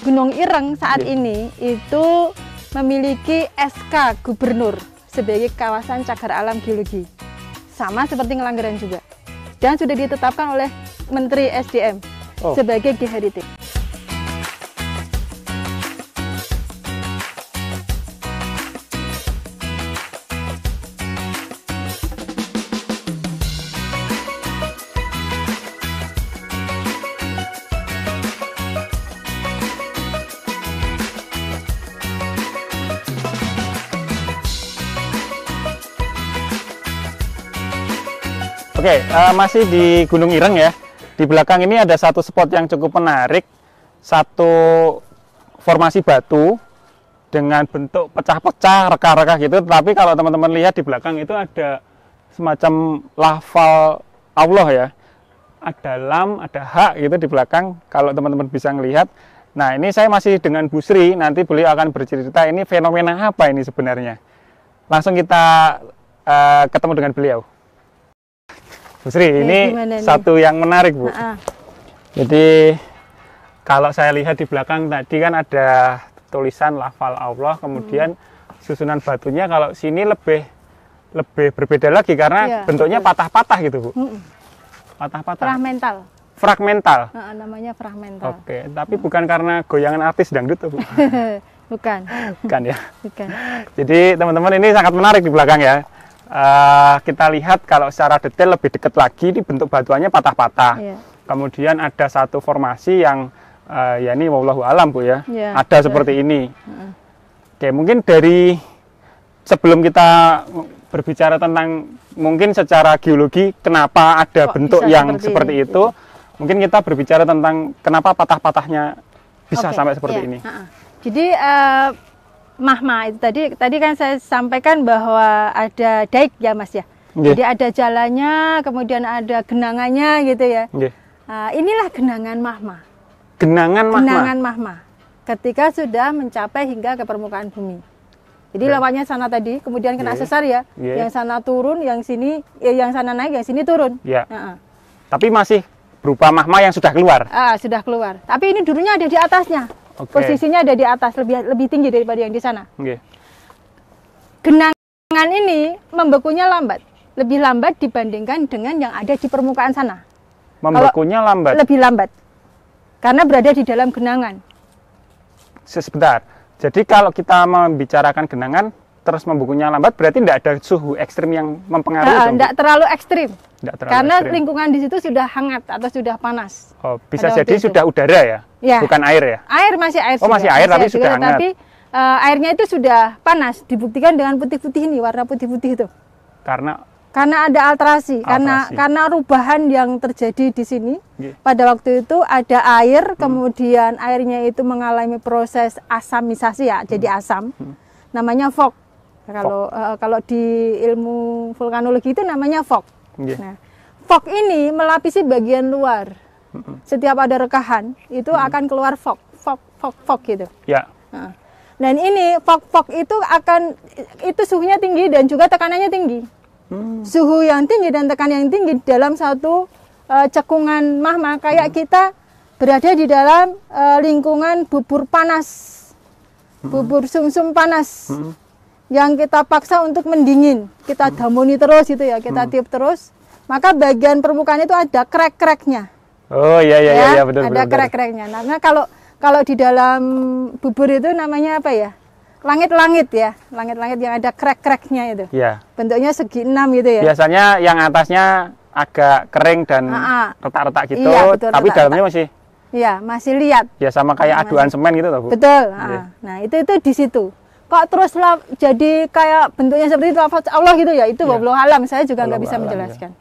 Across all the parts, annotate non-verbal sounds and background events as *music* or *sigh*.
Gunung Ireng saat yeah. ini itu memiliki SK Gubernur sebagai kawasan cagar alam geologi. Sama seperti Ngelanggaran juga. Dan sudah ditetapkan oleh Menteri SDM oh. sebagai G Oke, uh, masih di Gunung Ireng ya. Di belakang ini ada satu spot yang cukup menarik, satu formasi batu dengan bentuk pecah-pecah, reka-reka gitu. Tapi kalau teman-teman lihat di belakang itu ada semacam lafal Allah ya. Ada lam, ada hak gitu di belakang. Kalau teman-teman bisa melihat Nah ini saya masih dengan Bu Sri, nanti beliau akan bercerita ini fenomena apa ini sebenarnya. Langsung kita uh, ketemu dengan beliau. Bu Sri, ya, ini satu yang menarik, Bu. Jadi kalau saya lihat di belakang tadi kan ada tulisan lafal Allah, kemudian hmm. susunan batunya kalau sini lebih lebih berbeda lagi karena ya, bentuknya patah-patah gitu, Bu. Patah-patah. Fragmental. Fragmental. Nah, namanya fragmental. Oke, tapi hmm. bukan karena goyangan artis dangdut, Bu. *laughs* bukan. Bukan ya. Bukan. Jadi teman-teman ini sangat menarik di belakang ya uh, kita lihat kalau secara detail lebih dekat lagi ini bentuk batuannya patah-patah. Yeah. Kemudian ada satu formasi yang uh, ya ini wallahu alam Bu ya. Yeah, ada betul. seperti ini. Mm. Oke, mungkin dari sebelum kita berbicara tentang mungkin secara geologi kenapa ada Kok bentuk yang seperti, seperti itu, mungkin kita berbicara tentang kenapa patah-patahnya bisa okay, sampai seperti yeah. ini. Uh -uh. Jadi uh, mahma itu tadi tadi kan saya sampaikan bahwa ada daik ya mas ya yeah. jadi ada jalannya kemudian ada genangannya gitu ya yeah. uh, inilah genangan mahma genangan mahma genangan mahma ketika sudah mencapai hingga ke permukaan bumi jadi yeah. lawannya sana tadi kemudian kena yeah. sesar ya yeah. yang sana turun yang sini eh, yang sana naik yang sini turun yeah. Iya. uh -uh. tapi masih berupa mahma yang sudah keluar ah sudah keluar tapi ini dulunya ada di atasnya Okay. Posisinya ada di atas, lebih lebih tinggi daripada yang di sana. Okay. Genangan ini membekunya lambat, lebih lambat dibandingkan dengan yang ada di permukaan sana. Membekunya Kalau lambat. Lebih lambat. Karena berada di dalam genangan. Sebentar. Jadi kalau kita membicarakan genangan, terus membukunya lambat berarti tidak ada suhu ekstrim yang mempengaruhi uh, tidak terlalu ekstrim tidak terlalu karena ekstrim. lingkungan di situ sudah hangat atau sudah panas oh bisa jadi itu. sudah udara ya? ya bukan air ya air masih air oh sudah. masih air masih tapi air sudah juga, hangat tapi uh, airnya itu sudah panas dibuktikan dengan putih-putih ini warna putih-putih itu karena karena ada alterasi, alterasi. karena karena rubahan yang terjadi di sini yeah. pada waktu itu ada air hmm. kemudian airnya itu mengalami proses asamisasi ya hmm. jadi asam hmm. namanya fog kalau uh, kalau di ilmu vulkanologi itu namanya fog. Yeah. Nah, fog ini melapisi bagian luar. Setiap ada rekahan itu -hmm. akan keluar fog, fog, fog, fog gitu. Ya. Nah. Dan ini fog-fog itu akan itu suhunya tinggi dan juga tekanannya tinggi. Hmm. Suhu yang tinggi dan tekanan yang tinggi dalam satu uh, cekungan mahma kayak hmm. kita berada di dalam uh, lingkungan bubur panas, hmm. bubur sumsum -sum panas. Hmm yang kita paksa untuk mendingin, kita hmm. damoni terus gitu ya, kita hmm. tiup terus, maka bagian permukaan itu ada krek-kreknya. Oh iya iya, iya ya, iya benar Ada krek-kreknya. Nah, kalau kalau di dalam bubur itu namanya apa ya? Langit-langit ya, langit-langit yang ada krek-kreknya itu. Iya. Bentuknya segi enam gitu ya. Biasanya yang atasnya agak kering dan ah, ah. retak-retak gitu, iya, betul, tapi retak, dalamnya masih Iya, masih lihat. Ya sama kayak aduan semen gitu loh, Bu. Betul. Nah, nah, itu itu di situ kok terus lah jadi kayak bentuknya seperti lafaz Allah gitu ya itu yeah. alam saya juga nggak bisa iya. menjelaskan. Ya.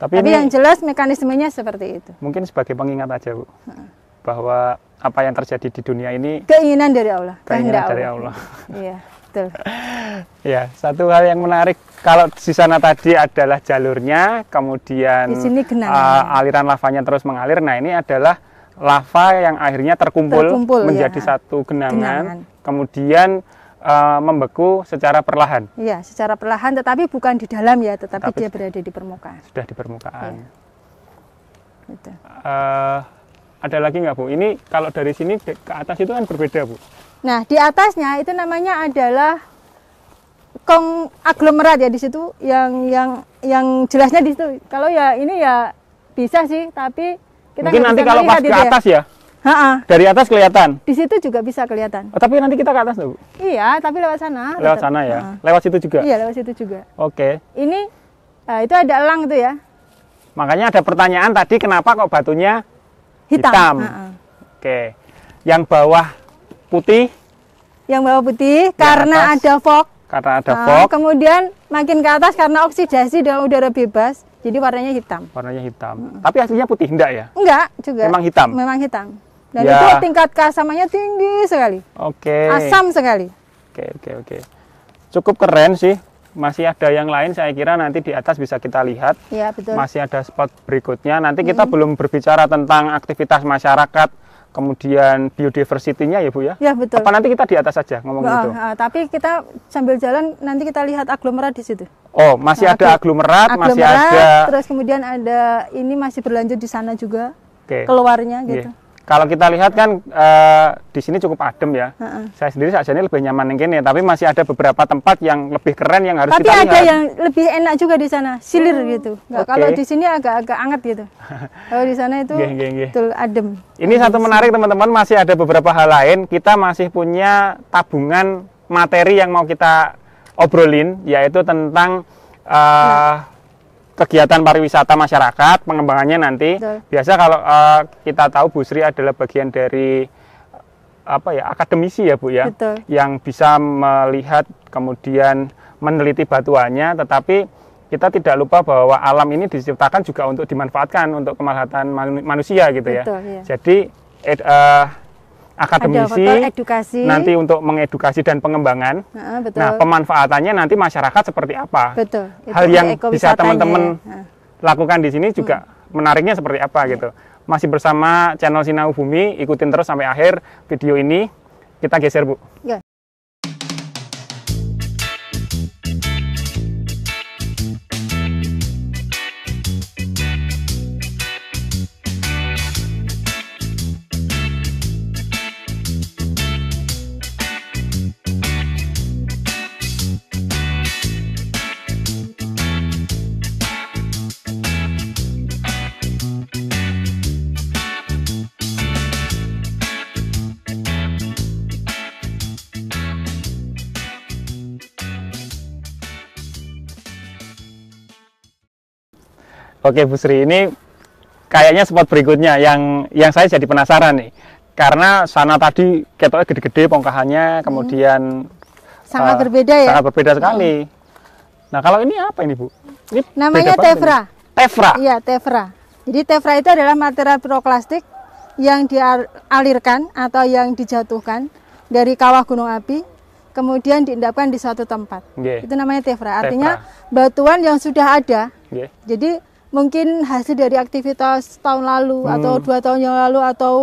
Tapi, Tapi ini, yang jelas mekanismenya seperti itu. Mungkin sebagai pengingat aja bu, bahwa apa yang terjadi di dunia ini keinginan dari Allah. Keinginan dari Allah. *laughs* Iya, betul. *laughs* ya, satu hal yang menarik kalau di sana tadi adalah jalurnya, kemudian di sini uh, aliran lavanya terus mengalir. Nah ini adalah lava yang akhirnya terkumpul, terkumpul menjadi ya. satu genangan. genangan. Kemudian uh, membeku secara perlahan. Iya, secara perlahan, tetapi bukan di dalam ya, tetapi, tetapi dia berada di permukaan. Sudah di permukaan. Ya. Gitu. Uh, ada lagi nggak bu? Ini kalau dari sini ke atas itu kan berbeda bu. Nah di atasnya itu namanya adalah kong aglomerat ya di situ yang yang yang jelasnya di situ. Kalau ya ini ya bisa sih, tapi kita mungkin nanti kalau pas ke gitu ya. atas ya. ya Ha -ha. Dari atas kelihatan. Di situ juga bisa kelihatan. Oh, tapi nanti kita ke atas Bu. Iya, tapi lewat sana. Lewat tetap. sana ya. Ha. Lewat situ juga. Iya, lewat situ juga. Oke. Okay. Ini uh, itu ada elang itu ya. Makanya ada pertanyaan tadi kenapa kok batunya hitam? hitam. Oke. Okay. Yang bawah putih. Yang bawah putih yang karena atas. ada fog. Karena ada nah, fog. Kemudian makin ke atas karena oksidasi dan udara bebas, jadi warnanya hitam. Warnanya hitam. Hmm. Tapi aslinya putih enggak ya? Enggak juga. Memang hitam. Memang hitam. Dan ya. itu tingkat keasamannya tinggi sekali. Oke. Okay. Asam sekali. Oke, okay, oke, okay, oke. Okay. Cukup keren sih. Masih ada yang lain saya kira nanti di atas bisa kita lihat. Iya, betul. Masih ada spot berikutnya. Nanti kita hmm. belum berbicara tentang aktivitas masyarakat, kemudian biodiversitinya ya Bu ya. Ya, betul. Apa nanti kita di atas saja ngomong oh, itu. Uh, tapi kita sambil jalan nanti kita lihat aglomerat di situ. Oh, masih nah, ada aglomerat, aglomerat, masih ada terus kemudian ada ini masih berlanjut di sana juga. Okay. Keluarnya iya. gitu. Yeah kalau kita lihat kan e, di sini cukup adem ya. Uh-uh. Saya sendiri saja ini lebih nyaman yang gini, tapi masih ada beberapa tempat yang lebih keren yang harus tapi kita lihat. Tapi ada yang lebih enak juga di sana, silir hmm. gitu. okay. Kalau di sini agak-agak anget gitu. *laughs* kalau di sana itu gih, gih, gih. betul adem. Ini satu menarik teman-teman, masih ada beberapa hal lain. Kita masih punya tabungan materi yang mau kita obrolin, yaitu tentang uh, kegiatan pariwisata masyarakat, pengembangannya nanti. Betul. Biasa kalau uh, kita tahu Bu Sri adalah bagian dari eh, apa ya akademisi ya Bu ya, Betul. yang bisa melihat kemudian meneliti batuannya, tetapi kita tidak lupa bahwa alam ini diciptakan juga untuk dimanfaatkan untuk kemaslahatan manusia gitu ya. Betul, ya. Iya. Jadi ed, uh, akademisi ada edukasi. nanti untuk mengedukasi dan pengembangan. Nah, betul. nah pemanfaatannya nanti masyarakat seperti apa? Betul. Itu Hal yang bisa teman-teman lakukan di sini juga hmm. menariknya seperti apa iya. gitu. Masih bersama channel Sinau Bumi, ikutin terus sampai akhir video ini. Kita geser, Bu. Yeah. Oke Bu Sri, ini kayaknya spot berikutnya yang yang saya jadi penasaran nih. Karena sana tadi ketoknya gede-gede pongkahannya, hmm. kemudian sangat uh, berbeda ya. Sangat berbeda sekali. Hmm. Nah, kalau ini apa ini, Bu? Ini namanya tefra. Ini. Tefra. Iya, tefra. Jadi tefra itu adalah material piroklastik yang dialirkan atau yang dijatuhkan dari kawah gunung api kemudian diendapkan di suatu tempat. Yeah. Itu namanya tefra. Artinya tefra. batuan yang sudah ada. Yeah. Jadi mungkin hasil dari aktivitas tahun lalu hmm. atau dua tahun yang lalu atau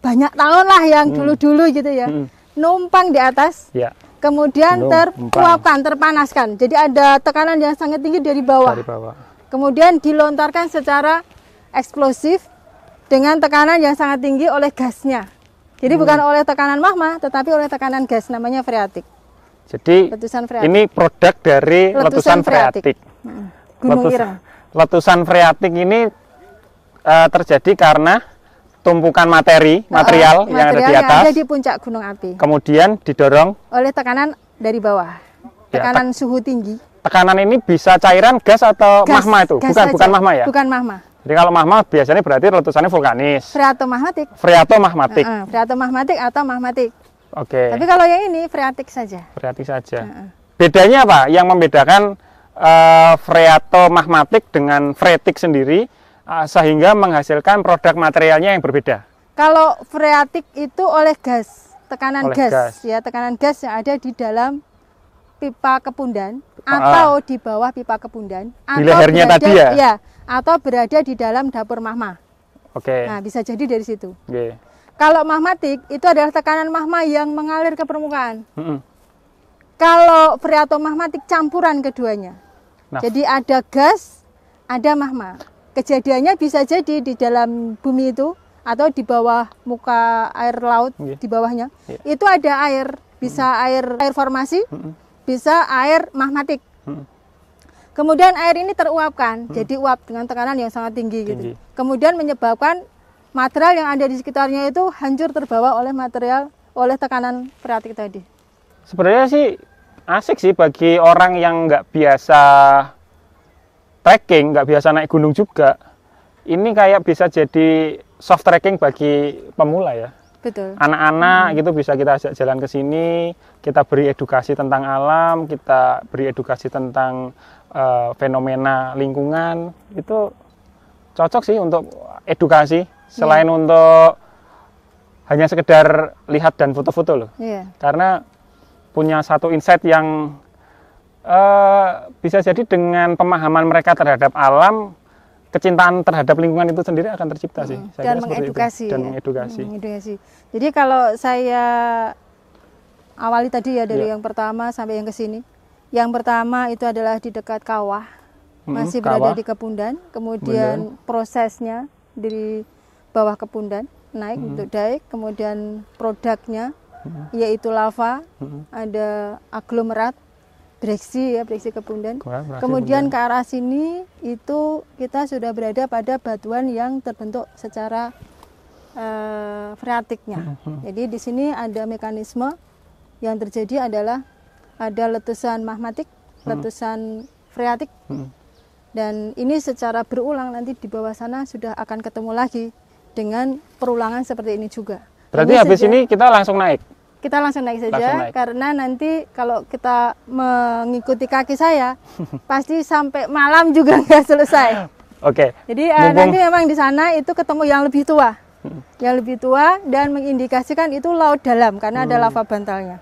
banyak tahun lah yang hmm. dulu-dulu hmm. gitu ya hmm. numpang di atas ya. kemudian numpang. terkuapkan terpanaskan jadi ada tekanan yang sangat tinggi dari bawah, dari bawah. kemudian dilontarkan secara eksplosif dengan tekanan yang sangat tinggi oleh gasnya jadi hmm. bukan oleh tekanan magma tetapi oleh tekanan gas namanya freatik jadi freatik. ini produk dari letusan, letusan freatik, freatik. Hmm. Gunung Letus, Ireng letusan freatik ini uh, terjadi karena tumpukan materi, material, oh, material yang ada di atas. Yang ada di puncak gunung api. Kemudian didorong oleh tekanan dari bawah. Ya, tekanan ya, te suhu tinggi. Tekanan ini bisa cairan, gas atau gas, magma itu? bukan, aja. bukan magma ya? Bukan magma. Jadi kalau magma biasanya berarti letusannya vulkanis. Freatomagmatik. Freatomagmatik. Uh, uh, freatomagmatik atau magmatik. Oke. Okay. Tapi kalau yang ini freatik saja. Freatik saja. Uh, uh. Bedanya apa? Yang membedakan uh, freato magmatik dengan freatik sendiri uh, sehingga menghasilkan produk materialnya yang berbeda. Kalau freatik itu oleh gas, tekanan oleh gas, gas ya, tekanan gas yang ada di dalam pipa kepundan ah. atau di bawah pipa kepundan atau lehernya berada, tadi ya? ya atau berada di dalam dapur mahma. Oke. Okay. Nah, bisa jadi dari situ. Okay. Kalau mahmatik itu adalah tekanan mahma yang mengalir ke permukaan. Mm -hmm. Kalau freatomahmatik campuran keduanya. Nah. Jadi ada gas, ada magma. Kejadiannya bisa jadi di dalam bumi itu atau di bawah muka air laut yeah. di bawahnya. Yeah. Itu ada air, bisa mm. air air formasi, mm. bisa air magmatik. Mm. Kemudian air ini teruapkan, hmm. jadi uap dengan tekanan yang sangat tinggi, gitu. tinggi. gitu. Kemudian menyebabkan material yang ada di sekitarnya itu hancur terbawa oleh material oleh tekanan freatik tadi. Sebenarnya sih asik sih bagi orang yang nggak biasa trekking, nggak biasa naik gunung juga. Ini kayak bisa jadi soft trekking bagi pemula ya. Betul. Anak-anak hmm. gitu bisa kita ajak jalan ke sini, kita beri edukasi tentang alam, kita beri edukasi tentang uh, fenomena lingkungan. Itu cocok sih untuk edukasi iya. selain yeah. untuk hanya sekedar lihat dan foto-foto loh. Yeah. Karena punya satu insight yang uh, bisa jadi dengan pemahaman mereka terhadap alam kecintaan terhadap lingkungan itu sendiri akan tercipta hmm. sih. Saya dan mengedukasi. Itu. Dan ya. mengedukasi. mengedukasi. Mm, gitu ya jadi kalau saya awali tadi ya dari ya. yang pertama sampai yang ke sini. Yang pertama itu adalah di dekat kawah. Hmm, masih kawah. berada di Kepundan, kemudian prosesnya dari bawah Kepundan naik hmm. untuk daik, kemudian produknya hmm. yaitu lava, hmm. ada aglomerat, breksi ya breksi kepundan Kemudian, ke arah sini itu kita sudah berada pada batuan yang terbentuk secara uh, freatiknya. Hmm. Jadi di sini ada mekanisme yang terjadi adalah ada letusan mahmatik, mm-hmm. letusan freatik. Mm-hmm. Dan ini secara berulang nanti di bawah sana sudah akan ketemu lagi dengan perulangan seperti ini juga. Berarti ini habis sejak, ini kita langsung naik? kita langsung naik saja langsung naik. karena nanti kalau kita mengikuti kaki saya *laughs* pasti sampai malam juga *laughs* nggak selesai. Oke. Okay. Jadi uh, nanti memang di sana itu ketemu yang lebih tua, hmm. yang lebih tua dan mengindikasikan itu laut dalam karena hmm. ada lava bantalnya.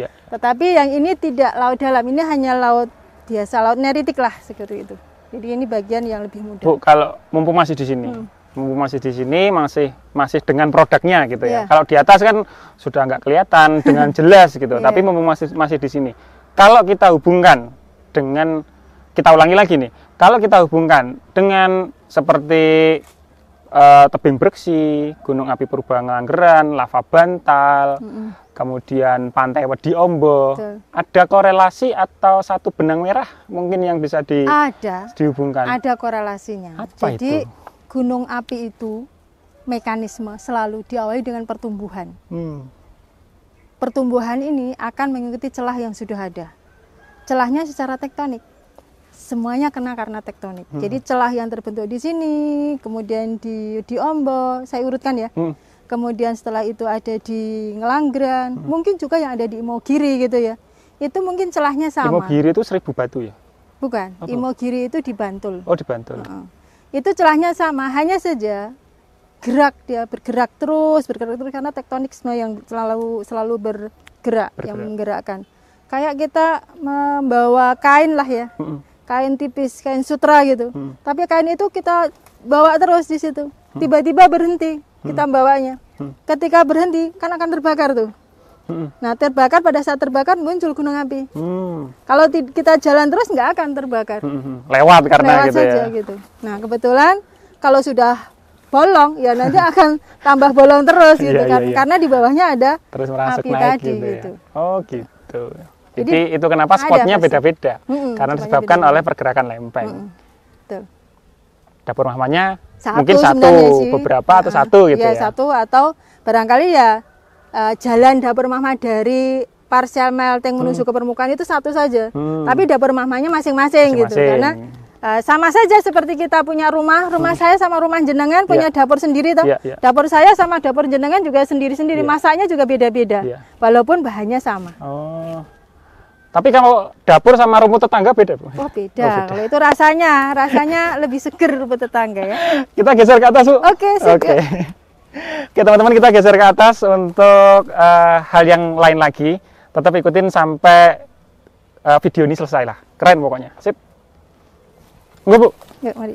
Ya. Tetapi yang ini tidak laut dalam, ini hanya laut biasa, laut neritik lah seperti itu. Jadi ini bagian yang lebih mudah. Bu, kalau mumpung masih di sini, hmm Mumpung masih di sini masih masih dengan produknya gitu ya. Iya. Kalau di atas kan sudah nggak kelihatan *laughs* dengan jelas gitu. Yeah. Tapi mumpung masih masih di sini. Kalau kita hubungkan dengan kita ulangi lagi nih. Kalau kita hubungkan dengan seperti uh, tebing breksi, gunung api purba ngelanggeran, lava bantal, mm -hmm. kemudian pantai wedi ombo, Betul. ada korelasi atau satu benang merah mungkin yang bisa di, ada, dihubungkan? Ada korelasinya. Apa Jadi itu? gunung api itu mekanisme selalu diawali dengan pertumbuhan. Hmm. Pertumbuhan ini akan mengikuti celah yang sudah ada. Celahnya secara tektonik. Semuanya kena karena tektonik. Hmm. Jadi celah yang terbentuk di sini, kemudian di di Ombo, saya urutkan ya. Hmm. Kemudian setelah itu ada di Ngelanggeran, hmm. mungkin juga yang ada di Imogiri gitu ya. Itu mungkin celahnya sama. Imogiri itu seribu batu ya? Bukan, Apa? Imogiri itu di Bantul. Oh, di Bantul. Uh -uh itu celahnya sama hanya saja gerak dia bergerak terus bergerak terus karena tektonisme yang selalu selalu bergerak, bergerak. yang menggerakkan kayak kita membawa kain lah ya hmm. kain tipis kain sutra gitu hmm. tapi kain itu kita bawa terus di situ tiba-tiba berhenti kita bawanya ketika berhenti kan akan terbakar tuh Hmm. Nah terbakar pada saat terbakar muncul gunung api. Hmm. Kalau kita jalan terus nggak akan terbakar. Hmm, hmm. Lewat karena Lewat gitu saja, ya. Gitu. Nah kebetulan kalau sudah bolong ya nanti *laughs* akan tambah bolong terus gitu iya, iya kan iya, iya. karena di bawahnya ada terus api naik tadi gitu, ya. gitu. Oh gitu. Jadi, Jadi itu kenapa spotnya beda-beda Hmm, hmm. karena disebabkan beda -beda. oleh pergerakan lempeng. Hmm, hmm. Betul. Dapur mamanya satu, mungkin satu, beberapa atau satu gitu iya, ya. Satu atau barangkali ya Eh, jalan dapur mama dari parsial melting menuju hmm. ke permukaan itu satu saja. Hmm. Tapi dapur mamanya masing-masing gitu. Karena uh, sama saja seperti kita punya rumah, rumah hmm. saya sama rumah jenengan punya yeah. dapur sendiri toh. Yeah, yeah. Dapur saya sama dapur jenengan juga sendiri-sendiri, yeah. masaknya juga beda-beda. Yeah. Walaupun bahannya sama. Oh. Tapi kalau dapur sama rumput tetangga beda, Oh, beda. Oh, beda. Kalau itu rasanya, rasanya lebih seger rumput tetangga ya. *laughs* Kita geser ke atas, Bu. Oke, okay, Oke. Okay. Oke teman-teman kita geser ke atas untuk uh, hal yang lain lagi. Tetap ikutin sampai uh, video ini selesai lah. Keren pokoknya. Sip. Gue bu? Yuk mari.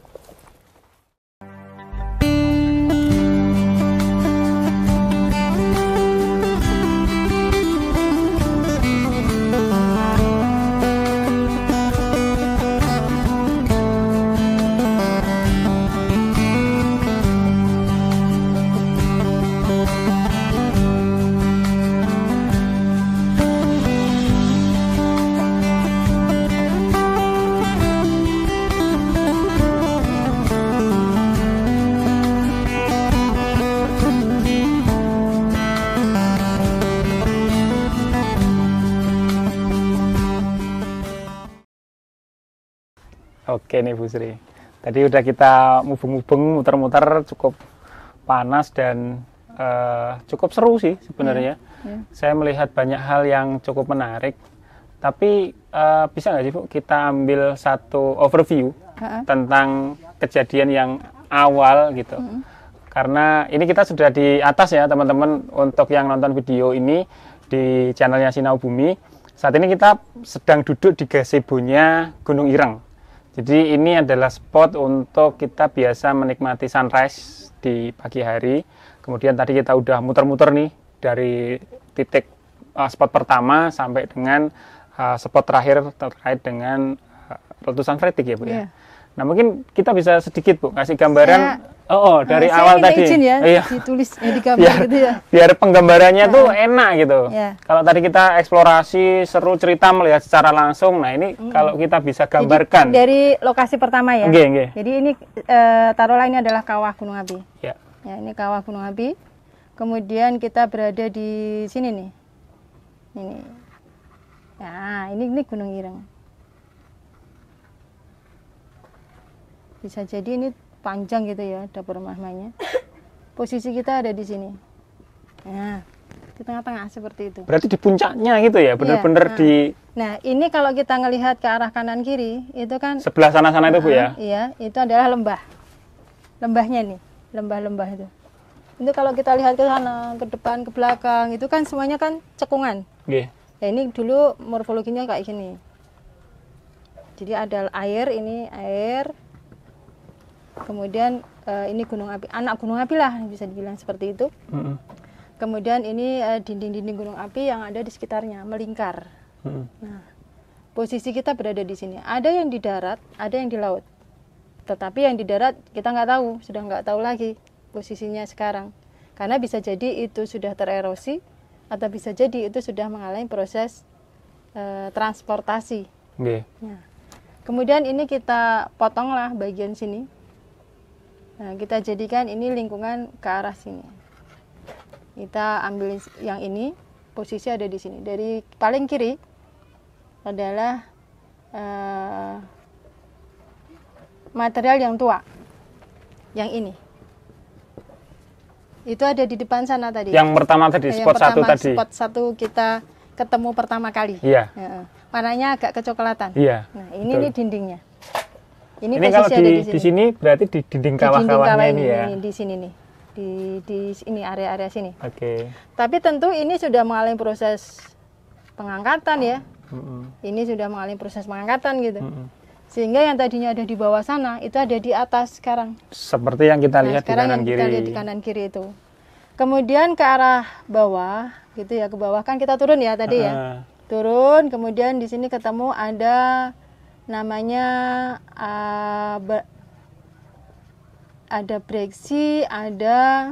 Oke nih Bu Sri. Tadi udah kita mubeng-mubeng, muter-muter cukup panas dan uh, cukup seru sih sebenarnya. Hmm. Hmm. Saya melihat banyak hal yang cukup menarik. Tapi uh, bisa nggak sih Bu kita ambil satu overview uh -huh. tentang kejadian yang awal gitu. Hmm. Karena ini kita sudah di atas ya teman-teman untuk yang nonton video ini di channelnya Sinau Bumi. Saat ini kita sedang duduk di gazebo-nya Gunung Ireng. Jadi ini adalah spot untuk kita biasa menikmati sunrise di pagi hari. Kemudian tadi kita udah muter-muter nih dari titik eh, spot pertama sampai dengan eh, spot terakhir terkait dengan letusan eh, kritik ya Bu yeah. ya. Iya. Nah mungkin kita bisa sedikit bu kasih gambaran saya, oh, oh dari saya awal tadi. Izin ya, iya. Ditulis eh, di *laughs* gambar biar, gitu ya. Biar penggambarannya nah. tuh enak gitu. Ya. Kalau tadi kita eksplorasi seru cerita melihat secara langsung. Nah ini hmm. kalau kita bisa gambarkan. Jadi, dari lokasi pertama ya. Okay, okay. Jadi ini e, taruhlah ini adalah kawah Gunung Api. Ya. ya ini kawah Gunung Api. Kemudian kita berada di sini nih. Ini. Nah ini ini Gunung Ireng. bisa jadi ini panjang gitu ya dapur mahmanya *coughs* posisi kita ada di sini nah di tengah-tengah seperti itu berarti di puncaknya gitu ya benar-benar ya, nah, di nah ini kalau kita melihat ke arah kanan kiri itu kan sebelah sana sana itu bu ya iya itu adalah lembah lembahnya nih lembah-lembah itu itu kalau kita lihat ke sana ke depan ke belakang itu kan semuanya kan cekungan yeah. Iya. ya ini dulu morfologinya kayak gini jadi ada air ini air kemudian uh, ini gunung api anak gunung api lah bisa dibilang seperti itu mm -hmm. kemudian ini eh, dinding-dinding uh, gunung api yang ada di sekitarnya melingkar mm -hmm. nah posisi kita berada di sini ada yang di darat ada yang di laut tetapi yang di darat kita nggak tahu sudah nggak tahu lagi posisinya sekarang karena bisa jadi itu sudah tererosi atau bisa jadi itu sudah mengalami proses uh, transportasi. Okay. Nah. Kemudian ini kita potonglah bagian sini Nah, kita jadikan ini lingkungan ke arah sini. Kita ambil yang ini, posisi ada di sini. Dari paling kiri adalah uh, material yang tua, yang ini. Itu ada di depan sana tadi. Yang pertama tadi, eh, spot pertama, satu tadi. Spot satu kita ketemu pertama kali. Iya. Ya. Warnanya agak kecoklatan. Iya. Nah, ini ini dindingnya. Ini, ini kalau di, di, sini. berarti di dinding kawah-kawahnya ini, ini ya. Di sini nih. Di di ini area-area sini. Oke. Okay. Tapi tentu ini sudah mengalami proses pengangkatan ya. Mm -hmm. Ini sudah mengalami proses pengangkatan gitu. Mm -hmm. Sehingga yang tadinya ada di bawah sana itu ada di atas sekarang. Seperti yang kita nah, lihat nah, di kanan kiri. Kita lihat di kanan kiri itu. Kemudian ke arah bawah gitu ya, ke bawah kan kita turun ya tadi uh -huh. ya. Ah. Turun kemudian di sini ketemu ada namanya uh, ada breksi, ada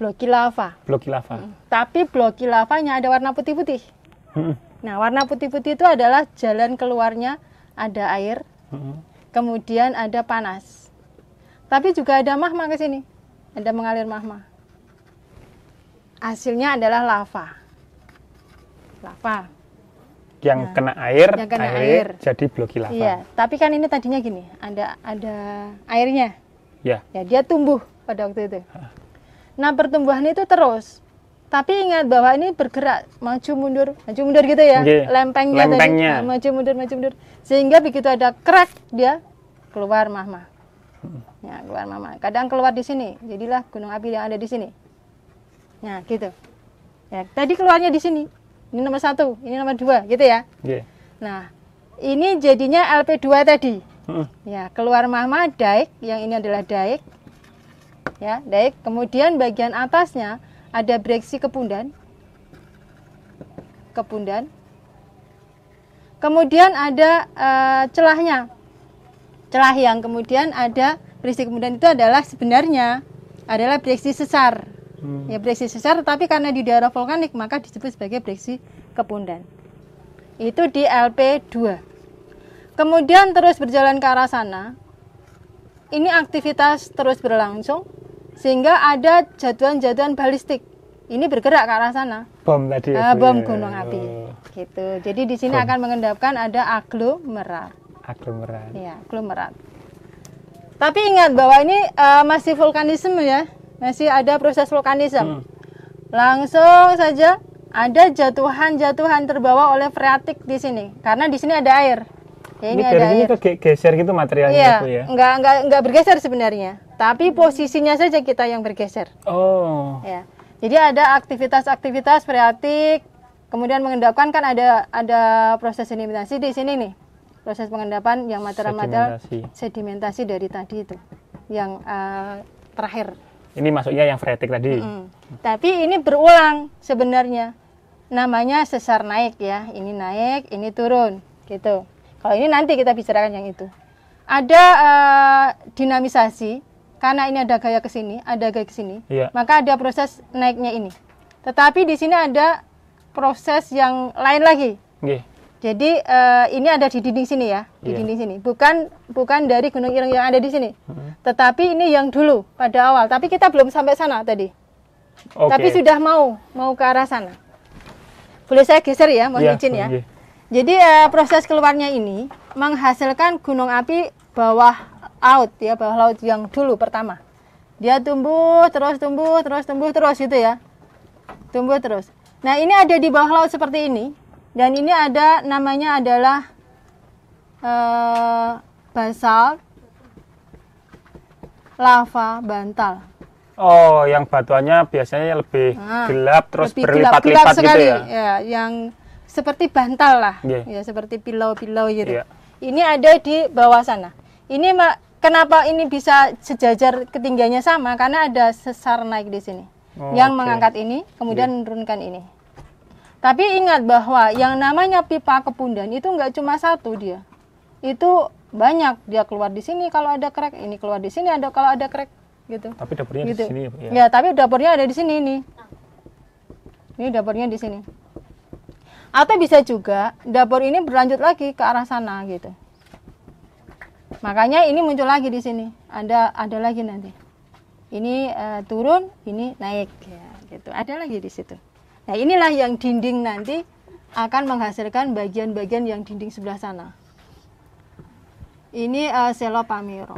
bloki lava. Bloki lava. Hmm. Tapi bloki lavanya ada warna putih-putih. Hmm. Nah, warna putih-putih itu adalah jalan keluarnya ada air. Hmm. Kemudian ada panas. Tapi juga ada magma ke sini. Ada mengalir magma. Hasilnya adalah lava. Lava yang nah, kena air, yang kena air, air jadi bloki lava. Iya, tapi kan ini tadinya gini, ada ada airnya. Ya. Ya, dia tumbuh pada waktu itu. Nah, pertumbuhan itu terus. Tapi ingat bahwa ini bergerak maju mundur, maju mundur gitu ya. Okay. Lempengnya, Lempengnya. Tadi, maju mundur, maju mundur. Sehingga begitu ada crack dia keluar magma. Hmm. Ya, keluar magma. Kadang keluar di sini. Jadilah gunung api yang ada di sini. Nah, gitu. Ya, tadi keluarnya di sini ini nomor satu, ini nomor dua, gitu ya. Yeah. Nah, ini jadinya LP2 tadi. Hmm. Ya, keluar mama daik, yang ini adalah daik. Ya, daik. Kemudian bagian atasnya ada breksi kepundan. Kepundan. Kemudian ada e, celahnya. Celah yang kemudian ada breksi kemudian itu adalah sebenarnya adalah breksi sesar hmm. ya breksi sesar tapi karena di daerah vulkanik maka disebut sebagai breksi kepundan itu di LP2 kemudian terus berjalan ke arah sana ini aktivitas terus berlangsung sehingga ada jatuhan-jatuhan balistik ini bergerak ke arah sana bom tadi uh, bom ya. gunung api oh. gitu jadi di sini bom. akan mengendapkan ada aglomerat aglomerat ya aglomerat tapi ingat bahwa ini uh, masih vulkanisme ya masih ada proses vulkanisme. Hmm. Langsung saja ada jatuhan-jatuhan terbawa oleh freatik di sini karena di sini ada air. Ya, ini, ini ada air. ke geser gitu materialnya iya, ya, itu ya. Enggak enggak enggak bergeser sebenarnya, tapi hmm. posisinya saja kita yang bergeser. Oh. Ya. Jadi ada aktivitas-aktivitas freatik kemudian mengendapkan kan ada ada proses sedimentasi di sini nih. Proses pengendapan yang material-material sedimentasi. sedimentasi dari tadi itu yang uh, terakhir ini masuknya yang freatik tadi. Mm -hmm. Tapi ini berulang sebenarnya. Namanya sesar naik ya. Ini naik, ini turun gitu. Kalau ini nanti kita bicarakan yang itu. Ada uh, dinamisasi karena ini ada gaya ke sini, ada gaya ke sini. Iya. Maka ada proses naiknya ini. Tetapi di sini ada proses yang lain lagi. Gih. Jadi uh, ini ada di dinding sini ya, di yeah. dinding sini. Bukan bukan dari Gunung Ireng yang ada di sini. Hmm. Tetapi ini yang dulu pada awal, tapi kita belum sampai sana tadi. Okay. Tapi sudah mau mau ke arah sana. Boleh saya geser ya, mau iya, yeah, izin ya. Jadi uh, proses keluarnya ini menghasilkan gunung api bawah laut ya, bawah laut yang dulu pertama. Dia tumbuh terus tumbuh terus tumbuh terus gitu ya. Tumbuh terus. Nah, ini ada di bawah laut seperti ini dan ini ada namanya adalah eh, basalt lava bantal oh yang batuannya biasanya lebih nah, gelap terus berlipat-lipat gitu sekali. ya ya yang seperti bantal lah yeah. ya seperti pilau-pilau gitu yeah. ini ada di bawah sana ini kenapa ini bisa sejajar ketinggiannya sama karena ada sesar naik di sini oh, yang okay. mengangkat ini kemudian yeah. menurunkan ini tapi ingat bahwa yang namanya pipa kepundan itu nggak cuma satu dia. Itu banyak dia keluar di sini kalau ada krek, ini keluar di sini ada kalau ada krek, gitu. Tapi dapurnya gitu. di sini ya. Ya, tapi dapurnya ada di sini Ini, Ini dapurnya di sini. Atau bisa juga dapur ini berlanjut lagi ke arah sana gitu. Makanya ini muncul lagi di sini. Ada ada lagi nanti. Ini uh, turun, ini naik ya gitu. Ada lagi di situ. Nah inilah yang dinding nanti akan menghasilkan bagian-bagian yang dinding sebelah sana. Ini uh, eh, selopamiro.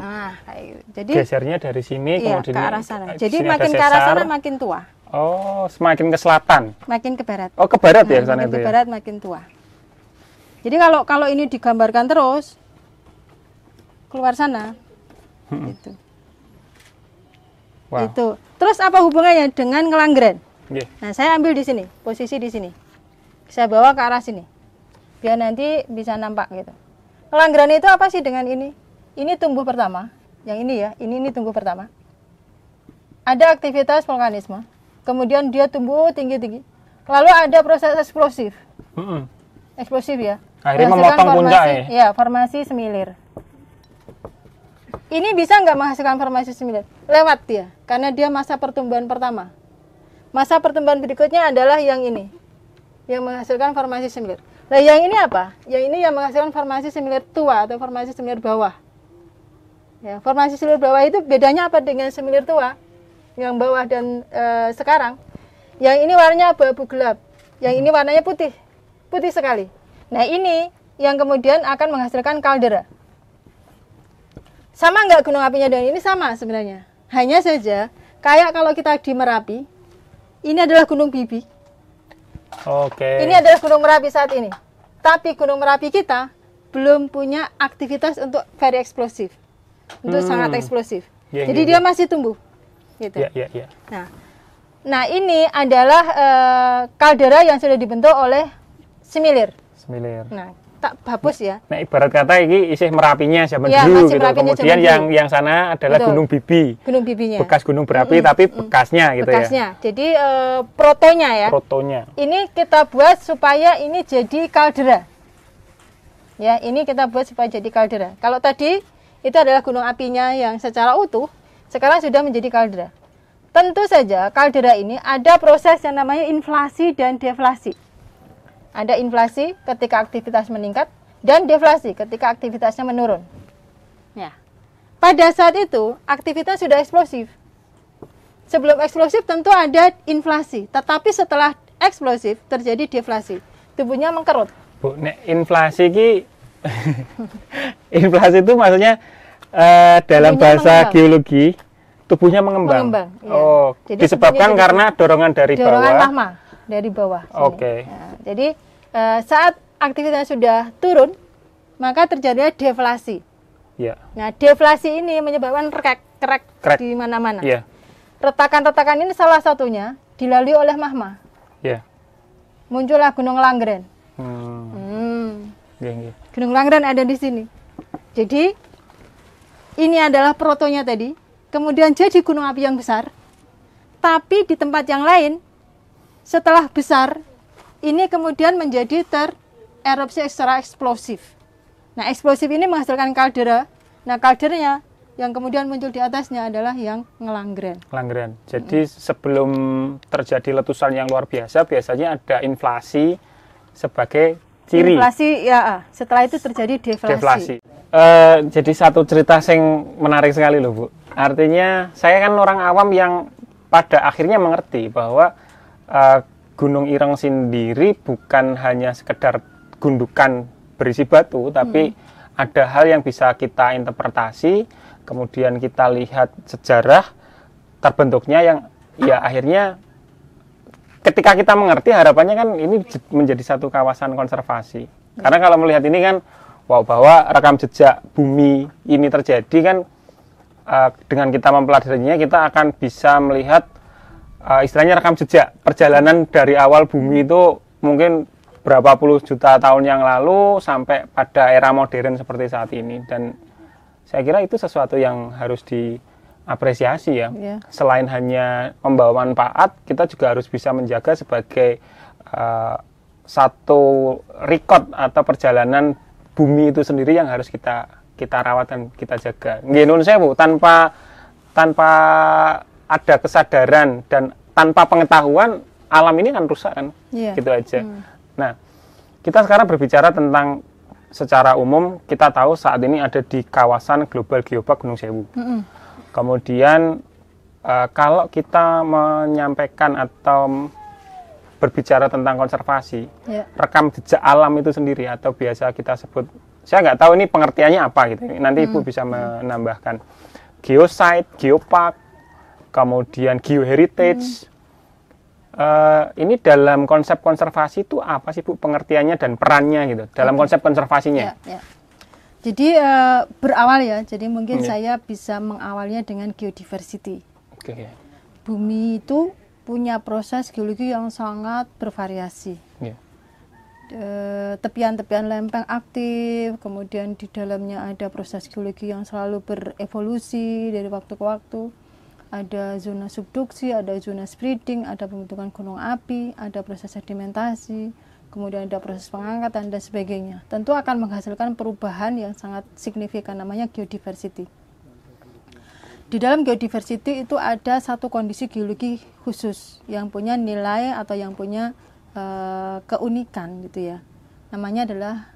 Nah, kayak gitu. Jadi gesernya dari sini iya, kemudian ke arah sana. Jadi makin ke arah sana makin tua. Oh, semakin ke selatan. Makin ke barat. Oh, ke barat ya, nah, ya sana itu. Ke ya? barat ya? makin tua. Jadi kalau kalau ini digambarkan terus keluar sana. Hmm. Itu. Wow. Itu. Terus apa hubungannya dengan ngelanggren? Yeah. Nah, saya ambil di sini, posisi di sini. Saya bawa ke arah sini. Biar nanti bisa nampak gitu. Ngelanggren itu apa sih dengan ini? Ini tumbuh pertama. Yang ini ya, ini ini tumbuh pertama. Ada aktivitas vulkanisme. Kemudian dia tumbuh tinggi-tinggi. Lalu ada proses eksplosif. Mm -hmm. Eksplosif ya. Akhirnya memotong pundak ya. Ya, formasi semilir. Ini bisa nggak menghasilkan formasi semilir? lewat dia karena dia masa pertumbuhan pertama. Masa pertumbuhan berikutnya adalah yang ini yang menghasilkan formasi semilir. Nah, yang ini apa? Yang ini yang menghasilkan formasi semilir tua atau formasi semilir bawah. Ya, formasi semilir bawah itu bedanya apa dengan semilir tua yang bawah dan e, sekarang? Yang ini warnanya abu-abu gelap, yang ini warnanya putih, putih sekali. Nah ini yang kemudian akan menghasilkan kaldera. Sama nggak gunung apinya dengan ini sama sebenarnya. Hanya saja, kayak kalau kita di Merapi, ini adalah Gunung Bibi. Oke. Okay. Ini adalah Gunung Merapi saat ini. Tapi Gunung Merapi kita belum punya aktivitas untuk very eksplosif, untuk hmm. sangat eksplosif. Yeah, iya, Jadi yeah, dia yeah. masih tumbuh. Gitu. Yeah, yeah, yeah. Nah, nah ini adalah uh, kaldera yang sudah dibentuk oleh semilir. Semilir. Nah, tak babus ya. Nah, ibarat kata ini isih merapinya zaman ya, dulu gitu. Kemudian yang dulu. yang sana adalah Betul. Gunung Bibi. Gunung Bibinya. Bekas gunung berapi tapi bekasnya gitu ya. bekasnya. ya. Jadi e, protonya ya. Protonya. Ini kita buat supaya ini jadi kaldera. Ya, ini kita buat supaya jadi kaldera. Kalau tadi itu adalah gunung apinya yang secara utuh, sekarang sudah menjadi kaldera. Tentu saja kaldera ini ada proses yang namanya inflasi dan deflasi. Ada inflasi ketika aktivitas meningkat dan deflasi ketika aktivitasnya menurun. Ya. Pada saat itu aktivitas sudah eksplosif. Sebelum eksplosif tentu ada inflasi, tetapi setelah eksplosif terjadi deflasi. Tubuhnya mengkerut. Bu, nek inflasi ki *laughs* inflasi itu maksudnya uh, dalam tubuhnya bahasa mengembang. geologi tubuhnya mengembang. mengembang iya. Oh, Jadi disebabkan karena dorongan dari dorongan bawah dari bawah. Oke. Okay. Ya, nah, jadi uh, saat aktivitas sudah turun, maka terjadinya deflasi. Yeah. Nah, deflasi ini menyebabkan krek krek, di mana-mana. Yeah. Retakan-retakan ini salah satunya dilalui oleh Mahma. Yeah. Muncullah Gunung Langgren. Hmm. Hmm. Yeah, yeah. Gunung Langgren ada di sini. Jadi ini adalah protonya tadi, kemudian jadi gunung api yang besar. Tapi di tempat yang lain setelah besar ini kemudian menjadi tererupsi secara eksplosif. Nah, eksplosif ini menghasilkan kaldera. Nah, kaldernya yang kemudian muncul di atasnya adalah yang ngelanggren. Ngelanggren. Hmm. Jadi -hmm. sebelum terjadi letusan yang luar biasa, biasanya ada inflasi sebagai ciri. Inflasi ya, ah. setelah itu terjadi deflasi. Deflasi. Uh, jadi satu cerita yang menarik sekali loh Bu. Artinya saya kan orang awam yang pada akhirnya mengerti bahwa uh, Gunung Ireng sendiri bukan hanya sekedar gundukan berisi batu, tapi hmm. ada hal yang bisa kita interpretasi, kemudian kita lihat sejarah terbentuknya yang ya akhirnya ketika kita mengerti harapannya kan ini menjadi satu kawasan konservasi. Hmm. Karena kalau melihat ini kan wow bahwa rekam jejak bumi ini terjadi kan uh, dengan kita mempelajarinya kita akan bisa melihat uh, istilahnya rekam jejak perjalanan dari awal bumi itu mungkin berapa puluh juta tahun yang lalu sampai pada era modern seperti saat ini dan saya kira itu sesuatu yang harus diapresiasi ya. Yeah. Selain hanya membawa manfaat, kita juga harus bisa menjaga sebagai uh, satu record atau perjalanan bumi itu sendiri yang harus kita kita rawat dan kita jaga. Nggih saya Bu, tanpa tanpa ada kesadaran dan tanpa pengetahuan alam ini kan rusak kan yeah. gitu aja hmm. nah kita sekarang berbicara tentang secara umum kita tahu saat ini ada di kawasan global geopark Gunung Sewu -hmm. kemudian uh, kalau kita menyampaikan atau berbicara tentang konservasi, yeah. rekam jejak alam itu sendiri atau biasa kita sebut, saya nggak tahu ini pengertiannya apa gitu. Nanti hmm. ibu bisa hmm. menambahkan geosite, geopark, kemudian geoheritage. Hmm. Uh, ini dalam konsep konservasi itu apa sih Bu pengertiannya dan perannya gitu dalam okay. konsep konservasinya? Yeah, yeah. Jadi uh, berawal ya, jadi mungkin yeah. saya bisa mengawalnya dengan geodiversity. Okay. Bumi itu punya proses geologi yang sangat bervariasi. tepian iya. eh, tepian-tepian lempeng aktif, kemudian di dalamnya ada proses geologi yang selalu berevolusi dari waktu ke waktu ada zona subduksi, ada zona spreading, ada pembentukan gunung api, ada proses sedimentasi, kemudian ada proses pengangkatan dan sebagainya. Tentu akan menghasilkan perubahan yang sangat signifikan namanya geodiversity. Di dalam geodiversity itu ada satu kondisi geologi khusus yang punya nilai atau yang punya uh, keunikan gitu ya. Namanya adalah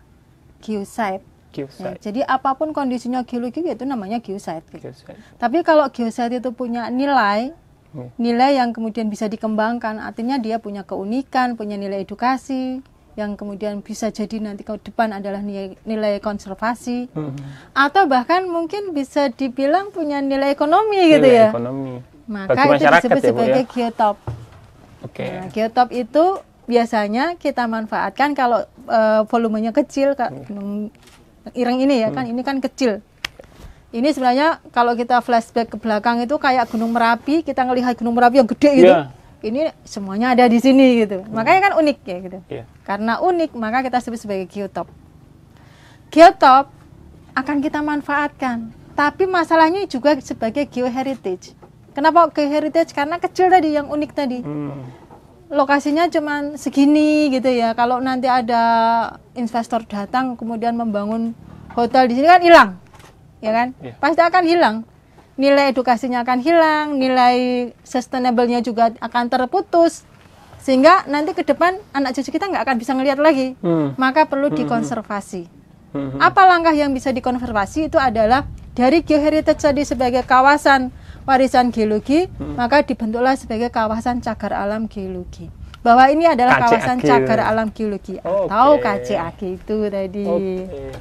geosite Ya, jadi apapun kondisinya geologi itu namanya geosite. geosite. Tapi kalau geosite itu punya nilai, ya. nilai yang kemudian bisa dikembangkan, artinya dia punya keunikan, punya nilai edukasi, yang kemudian bisa jadi nanti ke depan adalah nilai, nilai konservasi hmm. atau bahkan mungkin bisa dibilang punya nilai ekonomi nilai gitu ya. Ekonomi. Maka Bagi itu disebut ya, ya, sebagai ya? geotop. Okay. Nah, geotop itu biasanya kita manfaatkan kalau uh, volumenya kecil, ya ireng ini ya kan? hmm. kan ini kan kecil ini sebenarnya kalau kita flashback ke belakang itu kayak Gunung Merapi kita ngelihat Gunung Merapi yang gede gitu yeah. ini semuanya ada di sini gitu hmm. makanya kan unik ya gitu yeah. karena unik maka kita sebut sebagai geotop geotop akan kita manfaatkan tapi masalahnya juga sebagai geoheritage kenapa geoheritage karena kecil tadi yang unik tadi hmm lokasinya cuma segini gitu ya. Kalau nanti ada investor datang kemudian membangun hotel di sini kan hilang. Ya kan? Yeah. Pasti akan hilang. Nilai edukasinya akan hilang, nilai sustainable-nya juga akan terputus. Sehingga nanti ke depan anak cucu kita nggak akan bisa ngelihat lagi. Hmm. Maka perlu hmm. dikonservasi. Hmm. Apa langkah yang bisa dikonservasi itu adalah dari geoheritage tadi sebagai kawasan warisan geologi, hmm. maka dibentuklah sebagai kawasan cagar alam geologi. Bahwa ini adalah KCAG. kawasan cagar alam geologi oh, atau okay. KCAG itu tadi. Okay.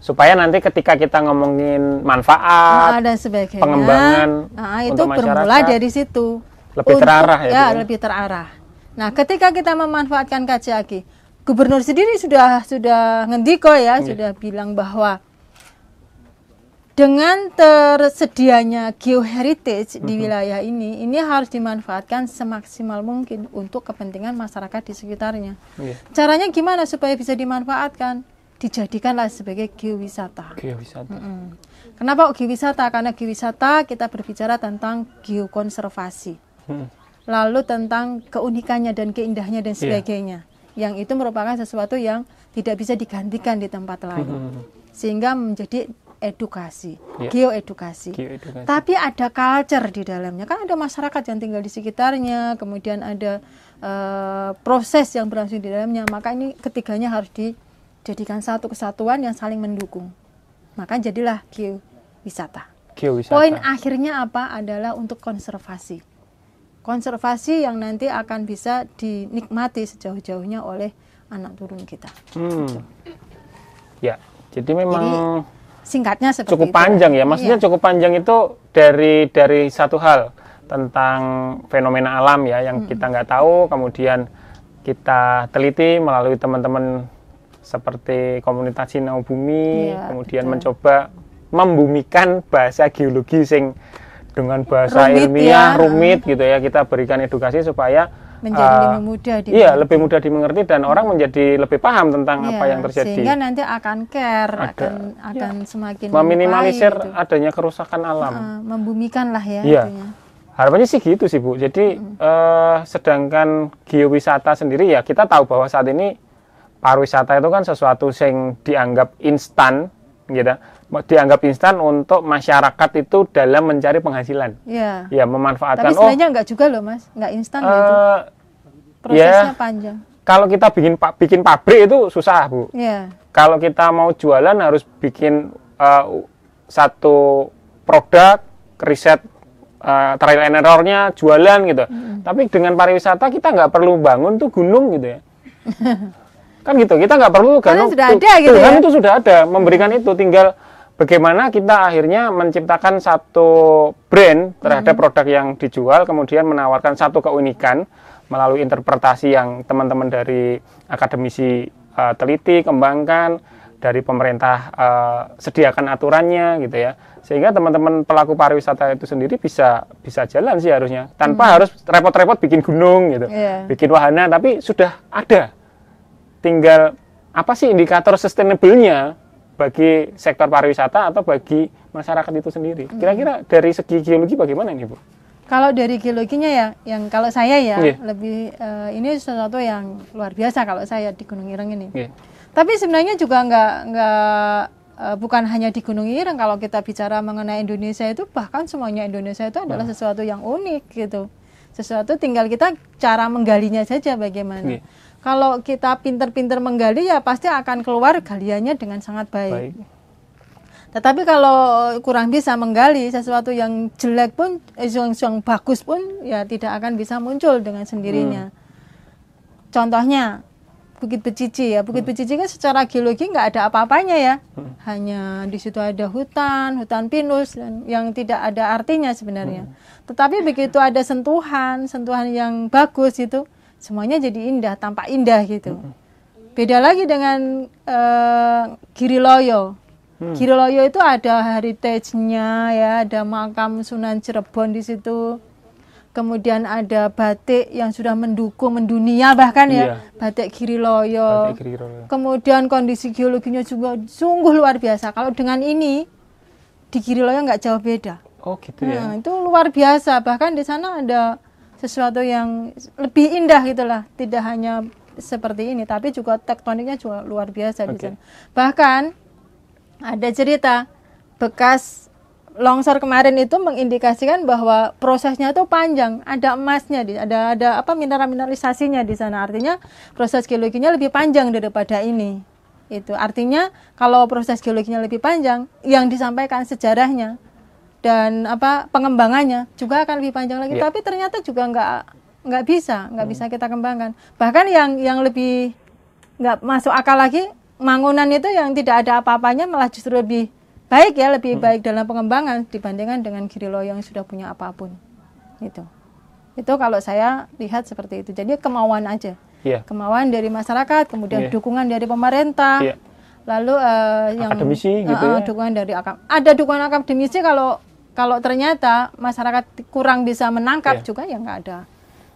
Supaya nanti ketika kita ngomongin manfaat nah, dan sebagainya, pengembangan nah, itu untuk bermula dari situ. Lebih untuk, terarah ya. Ya, ya? lebih terarah. Nah, ketika kita memanfaatkan KCAG, gubernur sendiri sudah sudah ngendiko ya, iya. sudah bilang bahwa dengan tersedianya geoheritage di wilayah ini, ini harus dimanfaatkan semaksimal mungkin untuk kepentingan masyarakat di sekitarnya. Yeah. Caranya gimana supaya bisa dimanfaatkan? Dijadikanlah sebagai geowisata. Geowisata. Mm -hmm. Kenapa geowisata? Karena geowisata kita berbicara tentang geokonservasi, mm. lalu tentang keunikannya dan keindahnya dan iya. sebagainya. Yeah. Yang itu merupakan sesuatu yang tidak bisa digantikan di tempat lain, hmm. sehingga menjadi edukasi, yeah. geoedukasi. geoedukasi. Tapi ada culture di dalamnya. Kan ada masyarakat yang tinggal di sekitarnya, kemudian ada uh, proses yang berlangsung di dalamnya. Maka ini ketiganya harus dijadikan satu kesatuan yang saling mendukung. Maka jadilah geowisata. geowisata. Poin akhirnya apa adalah untuk konservasi. Konservasi yang nanti akan bisa dinikmati sejauh-jauhnya oleh anak turun kita. Hmm. Gitu. Ya, jadi memang jadi, singkatnya seperti cukup itu. panjang ya maksudnya iya. cukup panjang itu dari dari satu hal tentang fenomena alam ya yang -hmm. kita nggak tahu kemudian kita teliti melalui teman-teman seperti komunitas Sinau Bumi iya, kemudian betul. mencoba membumikan bahasa geologi sing dengan bahasa rumit ya. ilmiah ya. rumit gitu ya kita berikan edukasi supaya menjadi uh, lebih mudah dimengerti. Iya, lebih mudah dimengerti dan orang menjadi lebih paham tentang iya, apa yang terjadi. Sehingga nanti akan care, Ada, akan akan iya. semakin meminimalisir gitu. adanya kerusakan alam. Uh, membumikan lah ya. Iya. Harapannya sih gitu sih Bu. Jadi mm. uh, sedangkan geowisata sendiri ya kita tahu bahwa saat ini pariwisata itu kan sesuatu yang dianggap instan gitu dianggap instan untuk masyarakat itu dalam mencari penghasilan. Iya. Iya memanfaatkan. Tapi sebenarnya oh, enggak juga loh mas, enggak instan uh, gitu. Prosesnya ya, panjang. Kalau kita bikin bikin pabrik itu susah bu. Iya. Kalau kita mau jualan harus bikin uh, satu produk, riset uh, trial and errornya, jualan gitu. Mm. Tapi dengan pariwisata kita nggak perlu bangun tuh gunung gitu ya. *laughs* kan gitu kita nggak perlu kan Tuhan, sudah ada, gitu Tuhan ya? itu sudah ada memberikan itu tinggal bagaimana kita akhirnya menciptakan satu brand terhadap hmm. produk yang dijual, kemudian menawarkan satu keunikan melalui interpretasi yang teman-teman dari akademisi uh, teliti, kembangkan, dari pemerintah uh, sediakan aturannya gitu ya sehingga teman-teman pelaku pariwisata itu sendiri bisa bisa jalan sih harusnya tanpa hmm. harus repot-repot bikin gunung gitu yeah. bikin wahana tapi sudah ada tinggal apa sih indikator sustainable-nya bagi sektor pariwisata atau bagi masyarakat itu sendiri. Hmm. Kira-kira dari segi geologi bagaimana ini, Bu? Kalau dari geologinya ya, yang kalau saya ya yeah. lebih uh, ini sesuatu yang luar biasa kalau saya di Gunung Ireng ini. Yeah. Tapi sebenarnya juga nggak nggak uh, bukan hanya di Gunung Ireng kalau kita bicara mengenai Indonesia itu bahkan semuanya Indonesia itu adalah iya. sesuatu yang unik gitu. Sesuatu tinggal kita cara menggalinya saja bagaimana. Yeah kalau kita pinter-pinter menggali ya pasti akan keluar galiannya dengan sangat baik. baik. Tetapi kalau kurang bisa menggali sesuatu yang jelek pun, eh, yang, yang bagus pun ya tidak akan bisa muncul dengan sendirinya. Hmm. Contohnya Bukit Becici ya, Bukit hmm. Becici kan secara geologi nggak ada apa-apanya ya, hmm. hanya di situ ada hutan, hutan pinus dan yang tidak ada artinya sebenarnya. Hmm. Tetapi begitu ada sentuhan, sentuhan yang bagus itu, semuanya jadi indah tampak indah gitu beda lagi dengan uh, eh, Giriloyo hmm. Giriloyo itu ada heritage-nya ya ada makam Sunan Cirebon di situ kemudian ada batik yang sudah mendukung mendunia bahkan ya iya. batik Giriloyo. batik Giriloyo kemudian kondisi geologinya juga sungguh luar biasa kalau dengan ini di Giriloyo nggak jauh beda oh gitu ya nah, itu luar biasa bahkan di sana ada sesuatu yang lebih indah gitulah tidak hanya seperti ini tapi juga tektoniknya juga luar biasa okay. di sana bahkan ada cerita bekas longsor kemarin itu mengindikasikan bahwa prosesnya itu panjang ada emasnya di ada ada apa mineral mineralisasinya di sana artinya proses geologinya lebih panjang daripada ini itu artinya kalau proses geologinya lebih panjang yang disampaikan sejarahnya dan apa pengembangannya juga akan lebih panjang lagi. Yeah. Tapi ternyata juga nggak nggak bisa, nggak hmm. bisa kita kembangkan. Bahkan yang yang lebih nggak masuk akal lagi, bangunan itu yang tidak ada apa-apanya malah justru lebih baik ya, lebih hmm. baik dalam pengembangan dibandingkan dengan Girilo yang sudah punya apapun. Itu. Itu kalau saya lihat seperti itu. Jadi kemauan aja. Yeah. Kemauan dari masyarakat, kemudian yeah. dukungan dari pemerintah. Yeah lalu uh, yang akademisi gitu uh, ya? dukungan dari akam ada dukungan akademisi kalau kalau ternyata masyarakat kurang bisa menangkap yeah. juga ya nggak ada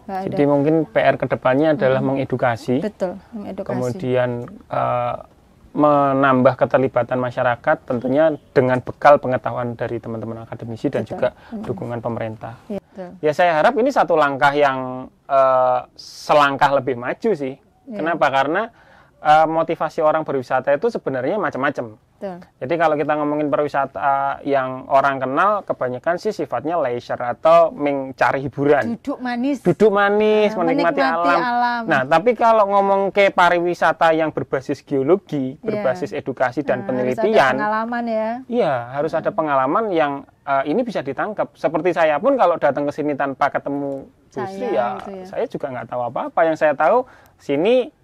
nggak jadi ada. mungkin PR kedepannya adalah hmm. mengedukasi betul mengedukasi kemudian uh, menambah keterlibatan masyarakat tentunya dengan bekal pengetahuan dari teman-teman akademisi dan Betul. juga hmm. dukungan pemerintah. Iya, betul. Ya saya harap ini satu langkah yang uh, selangkah lebih maju sih. Yeah. Kenapa? Karena uh, motivasi orang berwisata itu sebenarnya macam-macam. Betul. Jadi kalau kita ngomongin pariwisata yang orang kenal, kebanyakan sih sifatnya leisure atau mencari hiburan. Duduk manis. Duduk manis, nah, menikmati, menikmati alam. alam. Nah, tapi kalau ngomong ke pariwisata yang berbasis geologi, yeah. berbasis edukasi dan nah, penelitian, harus ada pengalaman ya. Iya, harus hmm. ada pengalaman yang uh, ini bisa ditangkap. Seperti saya pun kalau datang ke sini tanpa ketemu Gusti ya, gitu ya, saya juga nggak tahu apa-apa. Yang saya tahu sini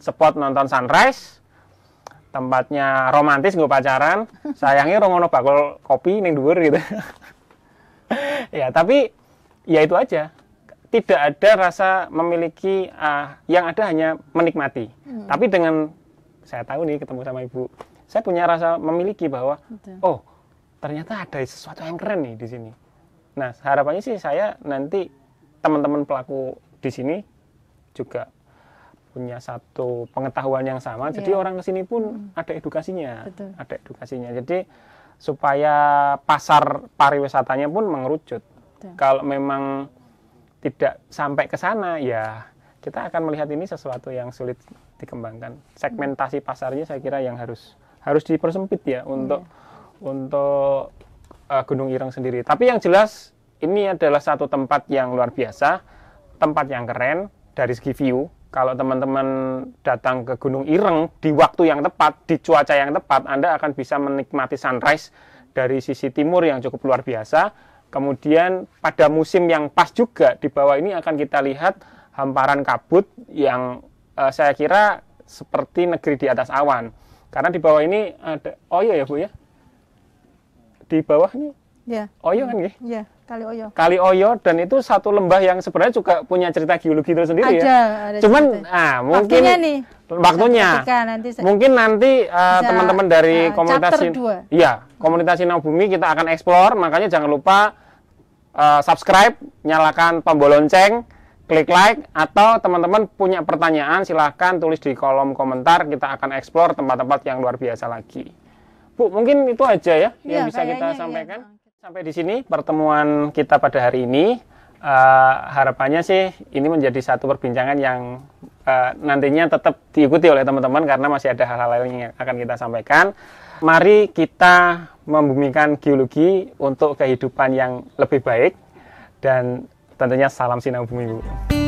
spot nonton sunrise tempatnya romantis gue pacaran *laughs* sayangnya Romono bakul kopi neng dhuwur gitu *laughs* ya tapi ya itu aja tidak ada rasa memiliki uh, yang ada hanya menikmati hmm. tapi dengan saya tahu nih ketemu sama ibu saya punya rasa memiliki bahwa Betul. oh ternyata ada sesuatu yang keren nih di sini nah harapannya sih saya nanti teman-teman pelaku di sini juga punya satu pengetahuan yang sama. Iya. Jadi yeah. orang kesini pun hmm. ada edukasinya, Betul. ada edukasinya. Jadi supaya pasar pariwisatanya pun mengerucut. Betul. Kalau memang tidak sampai ke sana, ya kita akan melihat ini sesuatu yang sulit dikembangkan. Segmentasi pasarnya saya kira yang harus harus dipersempit ya iya. untuk yeah. untuk uh, Gunung Ireng sendiri. Tapi yang jelas ini adalah satu tempat yang luar biasa, tempat yang keren dari segi view, kalau teman-teman datang ke Gunung Ireng di waktu yang tepat, di cuaca yang tepat, Anda akan bisa menikmati sunrise dari sisi timur yang cukup luar biasa. Kemudian pada musim yang pas juga di bawah ini akan kita lihat hamparan kabut yang eh, saya kira seperti negeri di atas awan. Karena di bawah ini ada oh iya ya Bu ya. Di bawah ini Ya. Oyo kan ya? Iya, Kali Oyo. Kali Oyo dan itu satu lembah yang sebenarnya juga punya cerita geologi sendiri ya. ada, ya. Ada Cuman cerita. ah mungkin waktunya nih. Waktunya. Nanti mungkin nanti teman eh, teman-teman dari uh, komunitas Iya, komunitas hmm. Sinau Bumi kita akan eksplor, makanya jangan lupa uh, subscribe, nyalakan tombol lonceng, klik like atau teman-teman punya pertanyaan silahkan tulis di kolom komentar, kita akan eksplor tempat-tempat yang luar biasa lagi. Bu, mungkin itu aja ya, ya yang iya, bisa kita iya. sampaikan. Sampai di sini pertemuan kita pada hari ini. Uh, harapannya sih ini menjadi satu perbincangan yang uh, nantinya tetap diikuti oleh teman-teman karena masih ada hal-hal lain yang akan kita sampaikan. Mari kita membumikan geologi untuk kehidupan yang lebih baik dan tentunya salam sinau bumi Bu.